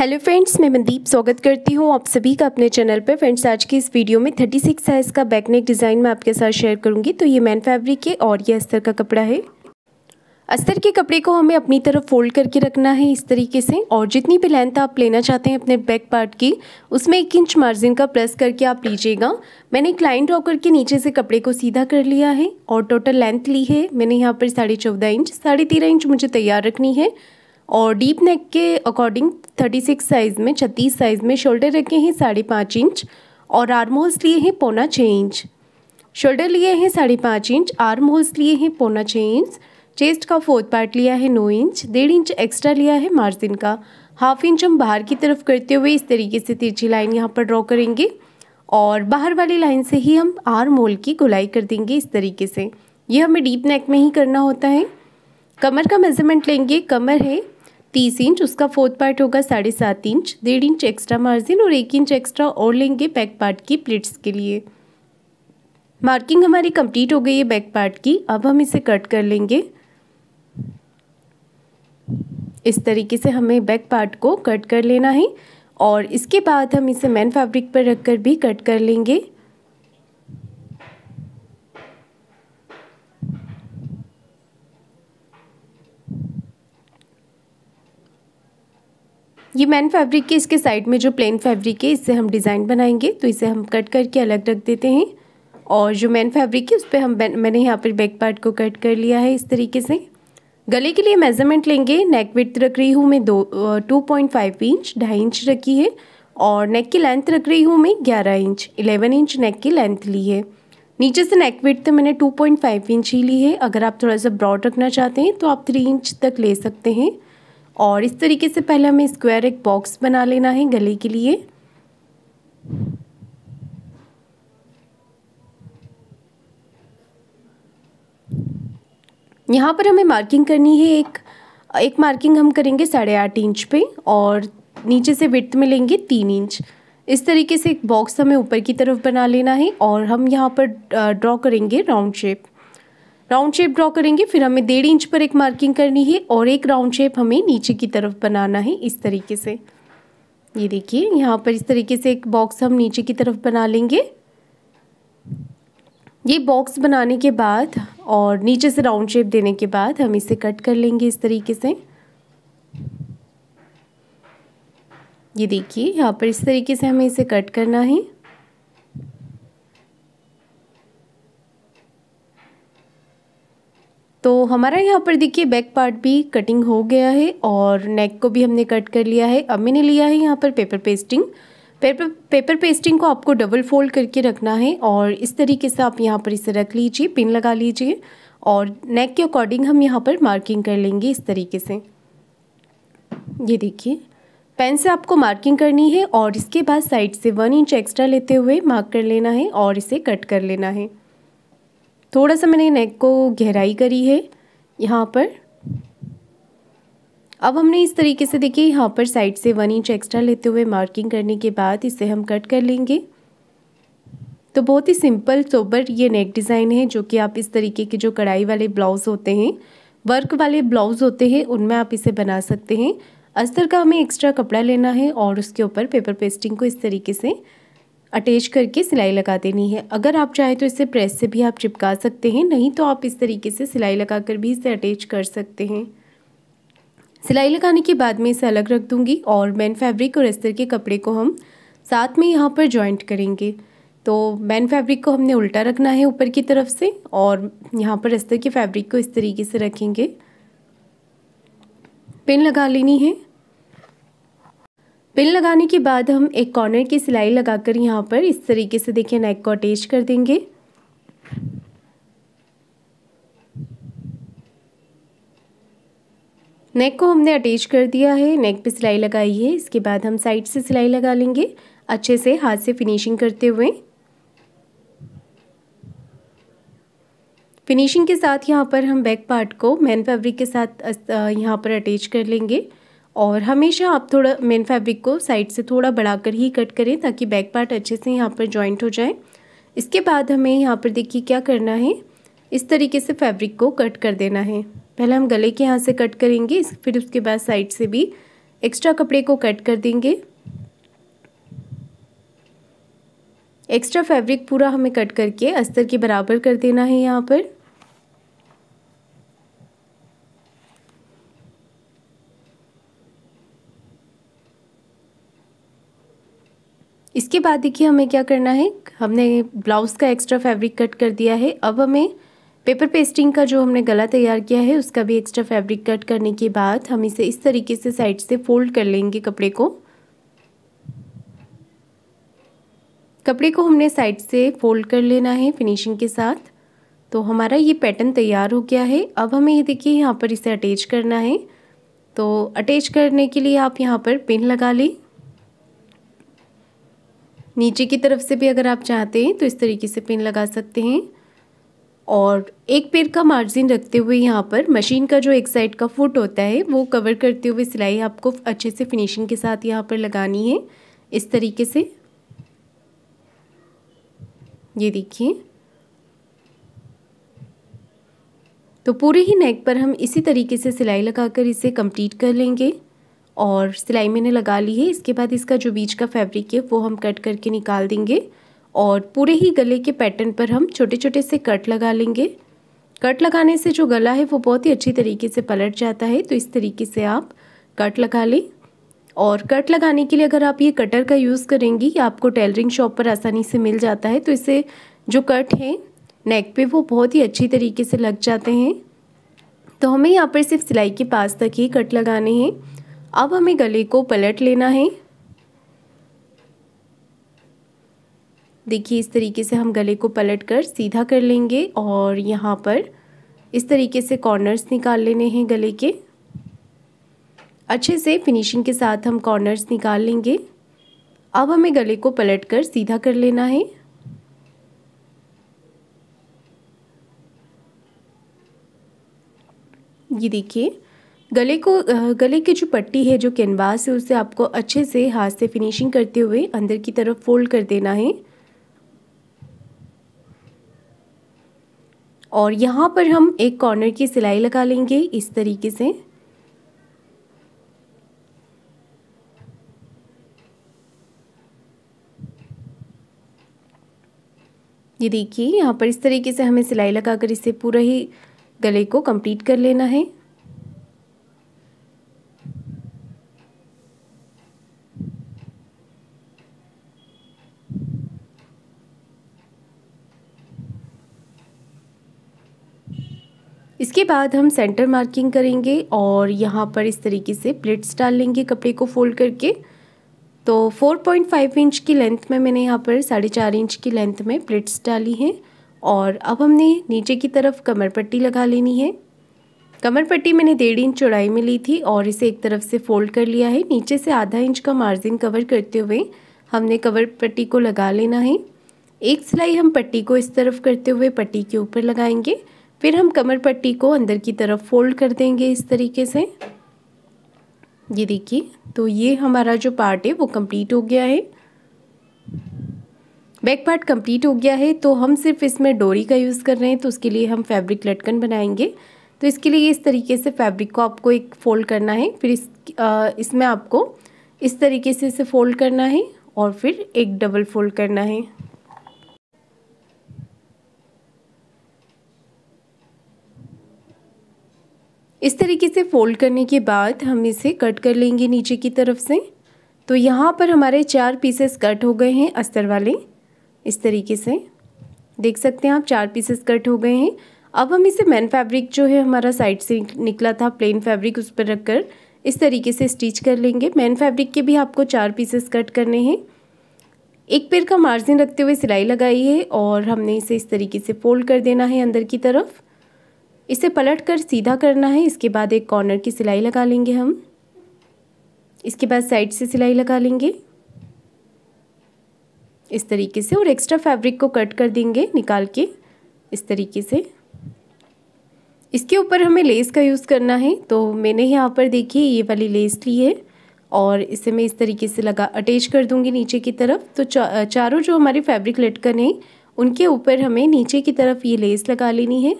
hello friends मैं मनदीप स्वागत करती हूँ आप सभी का अपने चैनल पर फ्रेंड्स आज की इस वीडियो में 36 सिक्स साइज़ का बैकनेक डिज़ाइन मैं आपके साथ शेयर करूँगी तो ये मैन फैब्रिक है और ये अस्तर का कपड़ा है अस्तर के कपड़े को हमें अपनी तरफ फोल्ड करके रखना है इस तरीके से और जितनी भी लेंथ आप लेना चाहते हैं अपने बैक पार्ट की उसमें एक इंच मार्जिन का प्रेस करके आप लीजिएगा मैंने क्लाइंट रॉकर के नीचे से कपड़े को सीधा कर लिया है और टोटल लेंथ ली है मैंने यहाँ पर साढ़े चौदह इंच साढ़े तेरह इंच मुझे तैयार रखनी है और डीप नेक के अकॉर्डिंग 36 साइज़ में 36 साइज़ में शोल्डर रखे हैं साढ़े पाँच इंच और आर्म होल्स लिए हैं पौना छः इंच शोल्डर लिए हैं साढ़े पाँच इंच आर्म होल्स लिए हैं पौना छः इंच चेस्ट का फोर्थ पार्ट लिया है नौ इंच डेढ़ इंच एक्स्ट्रा लिया है मार्जिन का हाफ इंच हम बाहर की तरफ करते हुए इस तरीके से तिरछी लाइन यहाँ पर ड्रॉ करेंगे और बाहर वाली लाइन से ही हम आर्म होल की गुलाई कर देंगे इस तरीके से ये हमें डीप नेक में ही करना होता है कमर का मेज़रमेंट लेंगे कमर है तीस इंच उसका फोर्थ पार्ट होगा साढ़े सात इंच डेढ़ इंच एक्स्ट्रा मार्जिन और एक इंच एक्स्ट्रा और लेंगे बैक पार्ट की प्लेट्स के लिए मार्किंग हमारी कंप्लीट हो गई है बैक पार्ट की अब हम इसे कट कर लेंगे इस तरीके से हमें बैक पार्ट को कट कर लेना है और इसके बाद हम इसे मैन फैब्रिक पर रखकर भी कट कर लेंगे ये मैन फैब्रिक के इसके साइड में जो प्लेन फैब्रिक है इससे हम डिज़ाइन बनाएंगे तो इसे हम कट करके अलग रख देते हैं और जो मैन फैब्रिक है उस पर हम मैंने यहाँ पर बैक पार्ट को कट कर लिया है इस तरीके से गले के लिए मेजरमेंट लेंगे नेक विथ रख रही हूँ मैं दो टू पॉइंट फाइव इंच ढाई इंच रखी है और नेक की लेंथ रख रही हूँ मैं ग्यारह इंच इलेवन इंच नेक की लेंथ ली है नीचे से नेक विथ तो मैंने टू पॉइंट फाइव इंच ही ली है अगर आप थोड़ा सा ब्रॉड रखना चाहते हैं तो आप थ्री इंच तक ले सकते हैं और इस तरीके से पहले हमें स्क्वायर एक बॉक्स बना लेना है गले के लिए यहाँ पर हमें मार्किंग करनी है एक एक मार्किंग हम करेंगे साढ़े आठ इंच पे और नीचे से विड्थ में लेंगे तीन इंच इस तरीके से एक बॉक्स हमें ऊपर की तरफ बना लेना है और हम यहाँ पर ड्रॉ करेंगे round shape round shape draw करेंगे फिर हमें डेढ़ इंच पर एक मार्किंग करनी है और एक राउंड शेप हमें नीचे की तरफ बनाना है इस तरीके से ये देखिए यहाँ पर इस तरीके से एक बॉक्स हम नीचे की तरफ बना लेंगे ये बॉक्स बनाने के बाद और नीचे से राउंड शेप देने के बाद हम इसे कट कर लेंगे इस तरीके से ये देखिए यहाँ पर इस तरीके से हमें इसे कट करना है तो हमारा यहाँ पर देखिए बैक पार्ट भी कटिंग हो गया है और नेक को भी हमने कट कर लिया है अब मैंने लिया है यहाँ पर paper pasting paper paper pasting को आपको डबल फोल्ड करके रखना है और इस तरीके से आप यहाँ पर इसे रख लीजिए पिन लगा लीजिए और नेक के अकॉर्डिंग हम यहाँ पर मार्किंग कर लेंगे इस तरीके से ये देखिए पेन से आपको मार्किंग करनी है और इसके बाद साइड से वन इंच एक्स्ट्रा लेते हुए मार्क कर लेना है और इसे कट कर लेना है थोड़ा सा मैंने नेक को गहराई करी है यहाँ पर अब हमने इस तरीके से देखिए यहाँ पर साइड से वन इंच एक्स्ट्रा लेते हुए मार्किंग करने के बाद इसे हम कट कर लेंगे तो बहुत ही सिंपल सोबर ये नेक डिज़ाइन है जो कि आप इस तरीके के जो कढ़ाई वाले ब्लाउज़ होते हैं वर्क वाले ब्लाउज़ होते हैं उनमें आप इसे बना सकते हैं अस्तर का हमें एक्स्ट्रा कपड़ा लेना है और उसके ऊपर पेपर पेस्टिंग को इस तरीके से अटैच करके सिलाई लगा देनी है अगर आप चाहें तो इसे प्रेस से भी आप चिपका सकते हैं नहीं तो आप इस तरीके से सिलाई लगाकर भी इसे अटैच कर सकते हैं सिलाई लगाने के बाद मैं इसे अलग रख दूँगी और मैन फैब्रिक और अस्तर के कपड़े को हम साथ में यहाँ पर जॉइंट करेंगे तो मैन फैब्रिक को हमने उल्टा रखना है ऊपर की तरफ से और यहाँ पर अस्तर के फैब्रिक को इस तरीके से रखेंगे पिन लगा लेनी है पिन लगाने के बाद हम एक कॉर्नर की सिलाई लगाकर यहाँ पर इस तरीके से देखिए नेक को अटैच कर देंगे नेक को हमने अटैच कर दिया है नेक पे सिलाई लगाई है इसके बाद हम साइड से सिलाई लगा लेंगे अच्छे से हाथ से फिनिशिंग करते हुए फिनिशिंग के साथ यहाँ पर हम बैक पार्ट को मैन फैब्रिक के साथ यहाँ पर अटैच कर लेंगे और हमेशा आप थोड़ा मेन फैब्रिक को साइड से थोड़ा बढ़ाकर ही कट करें ताकि बैक पार्ट अच्छे से यहाँ पर जॉइंट हो जाए इसके बाद हमें यहाँ पर देखिए क्या करना है इस तरीके से फैब्रिक को कट कर देना है पहले हम गले के यहाँ से कट करेंगे फिर उसके बाद साइड से भी एक्स्ट्रा कपड़े को कट कर देंगे एक्स्ट्रा फैब्रिक पूरा हमें कट करके अस्तर के बराबर कर देना है यहाँ पर इसके बाद देखिए हमें क्या करना है हमने ब्लाउज़ का एक्स्ट्रा फैब्रिक कट कर दिया है अब हमें पेपर पेस्टिंग का जो हमने गला तैयार किया है उसका भी एक्स्ट्रा फैब्रिक कट करने के बाद हम इसे इस तरीके से साइड से फोल्ड कर लेंगे कपड़े को कपड़े को हमने साइड से फोल्ड कर लेना है फिनिशिंग के साथ तो हमारा ये पैटर्न तैयार हो गया है अब हमें ये देखिए यहाँ पर इसे अटैच करना है तो अटैच करने के लिए आप यहाँ पर पिन लगा लें नीचे की तरफ से भी अगर आप चाहते हैं तो इस तरीके से पिन लगा सकते हैं और एक पेड़ का मार्जिन रखते हुए यहाँ पर मशीन का जो एक साइड का फुट होता है वो कवर करते हुए सिलाई आपको अच्छे से फिनिशिंग के साथ यहाँ पर लगानी है इस तरीके से ये देखिए तो पूरे ही नेक पर हम इसी तरीके से सिलाई लगाकर इसे कंप्लीट कर लेंगे और सिलाई मैंने लगा ली है इसके बाद इसका जो बीच का फैब्रिक है वो हम कट करके निकाल देंगे और पूरे ही गले के पैटर्न पर हम छोटे छोटे से कट लगा लेंगे कट लगाने से जो गला है वो बहुत ही अच्छी तरीके से पलट जाता है तो इस तरीके से आप कट लगा लें और कट लगाने के लिए अगर आप ये कटर का यूज़ करेंगी आपको टेलरिंग शॉप पर आसानी से मिल जाता है तो इससे जो कट हैं नेक पे वो बहुत ही अच्छी तरीके से लग जाते हैं तो हमें यहाँ पर सिर्फ सिलाई के पास तक ही कट लगाने हैं अब हमें गले को पलट लेना है देखिए इस तरीके से हम गले को पलट कर सीधा कर लेंगे और यहाँ पर इस तरीके से कॉर्नर्स निकाल लेने हैं गले के अच्छे से फिनिशिंग के साथ हम कॉर्नर्स निकाल लेंगे अब हमें गले को पलट कर सीधा कर लेना है ये देखिए गले को गले की जो पट्टी है जो कैनवास है उसे आपको अच्छे से हाथ से फिनिशिंग करते हुए अंदर की तरफ फोल्ड कर देना है और यहाँ पर हम एक कॉर्नर की सिलाई लगा लेंगे इस तरीके से ये देखिए यहाँ पर इस तरीके से हमें सिलाई लगाकर इसे पूरा ही गले को कंप्लीट कर लेना है इसके बाद हम सेंटर मार्किंग करेंगे और यहाँ पर इस तरीके से प्लेट्स डाल लेंगे कपड़े को फोल्ड करके तो 4.5 इंच की लेंथ में मैंने यहाँ पर साढ़े चार इंच की लेंथ में प्लेट्स डाली हैं और अब हमने नीचे की तरफ कमर पट्टी लगा लेनी है कमर पट्टी मैंने डेढ़ इंच चौड़ाई में ली थी और इसे एक तरफ से फोल्ड कर लिया है नीचे से आधा इंच का मार्जिन कवर करते हुए हमने कवर पट्टी को लगा लेना है एक सिलाई हम पट्टी को इस तरफ करते हुए पट्टी के ऊपर लगाएंगे फिर हम कमर पट्टी को अंदर की तरफ फोल्ड कर देंगे इस तरीके से ये देखिए तो ये हमारा जो पार्ट है वो कंप्लीट हो गया है बैक पार्ट कंप्लीट हो गया है तो हम सिर्फ इसमें डोरी का यूज़ कर रहे हैं तो उसके लिए हम फैब्रिक लटकन बनाएंगे तो इसके लिए इस तरीके से फैब्रिक को आपको एक फोल्ड करना है फिर इस आ, इसमें आपको इस तरीके से इसे फोल्ड करना है और फिर एक डबल फोल्ड करना है इस तरीके से फोल्ड करने के बाद हम इसे कट कर लेंगे नीचे की तरफ से तो यहाँ पर हमारे चार पीसेस कट हो गए हैं अस्तर वाले इस तरीके से देख सकते हैं आप चार पीसेस कट हो गए हैं अब हम इसे मैन फैब्रिक जो है हमारा साइड से निकला था प्लेन फैब्रिक उस पर रखकर इस तरीके से स्टिच कर लेंगे मैन फैब्रिक के भी आपको चार पीसेस कट करने हैं एक पेड़ का मार्जिन रखते हुए सिलाई लगाई है और हमने इसे इस तरीके से फोल्ड कर देना है अंदर की तरफ इसे पलट कर सीधा करना है इसके बाद एक कॉर्नर की सिलाई लगा लेंगे हम इसके बाद साइड से सिलाई लगा लेंगे इस तरीके से और एक्स्ट्रा फैब्रिक को कट कर देंगे निकाल के इस तरीके से इसके ऊपर हमें लेस का यूज़ करना है तो मैंने यहाँ पर देखिए ये वाली लेस ली है और इसे मैं इस तरीके से लगा अटैच कर दूँगी नीचे की तरफ तो चा, चारों जो हमारे फैब्रिक लटकन हैं उनके ऊपर हमें नीचे की तरफ ये लेस लगा लेनी है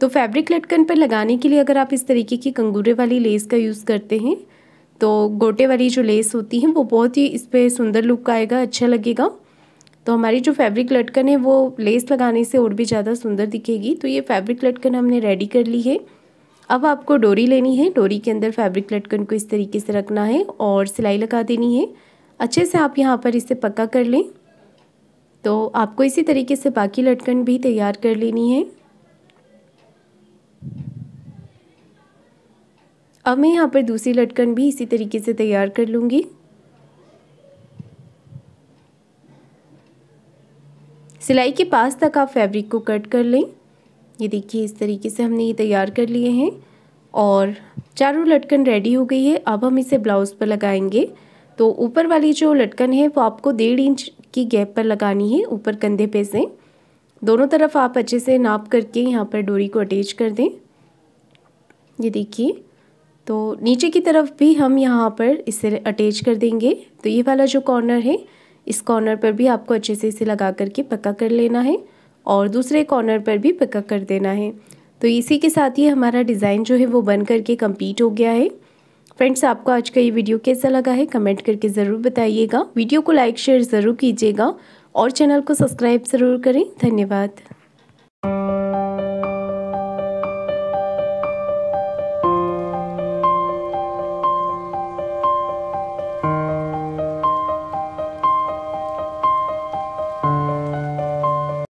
तो फैब्रिक लटकन पर लगाने के लिए अगर आप इस तरीके की कंगूरे वाली लेस का यूज़ करते हैं तो गोटे वाली जो लेस होती है वो बहुत ही इस पर सुंदर लुक आएगा अच्छा लगेगा तो हमारी जो फैब्रिक लटकन है वो लेस लगाने से और भी ज़्यादा सुंदर दिखेगी तो ये फैब्रिक लटकन हमने रेडी कर ली है अब आपको डोरी लेनी है डोरी के अंदर फैब्रिक लटकन को इस तरीके से रखना है और सिलाई लगा देनी है अच्छे से आप यहाँ पर इसे पक्का कर लें तो आपको इसी तरीके से बाकी लटकन भी तैयार कर लेनी है अब मैं यहाँ पर दूसरी लटकन भी इसी तरीके से तैयार कर लूँगी सिलाई के पास तक आप फैब्रिक को कट कर लें ये देखिए इस तरीके से हमने ये तैयार कर लिए हैं और चारों लटकन रेडी हो गई है अब हम इसे ब्लाउज़ पर लगाएंगे तो ऊपर वाली जो लटकन है वो आपको डेढ़ इंच की गैप पर लगानी है ऊपर कंधे पे से दोनों तरफ आप अच्छे से नाप करके यहाँ पर डोरी को अटैच कर दें ये देखिए तो नीचे की तरफ भी हम यहाँ पर इसे अटैच कर देंगे तो ये वाला जो कॉर्नर है इस कॉर्नर पर भी आपको अच्छे से इसे लगा करके पक्का कर लेना है और दूसरे कॉर्नर पर भी पक्का कर देना है तो इसी के साथ ही हमारा डिज़ाइन जो है वो बन करके कम्प्लीट हो गया है फ्रेंड्स आपको आज का ये वीडियो कैसा लगा है कमेंट करके ज़रूर बताइएगा वीडियो को लाइक शेयर ज़रूर कीजिएगा और चैनल को सब्सक्राइब ज़रूर करें धन्यवाद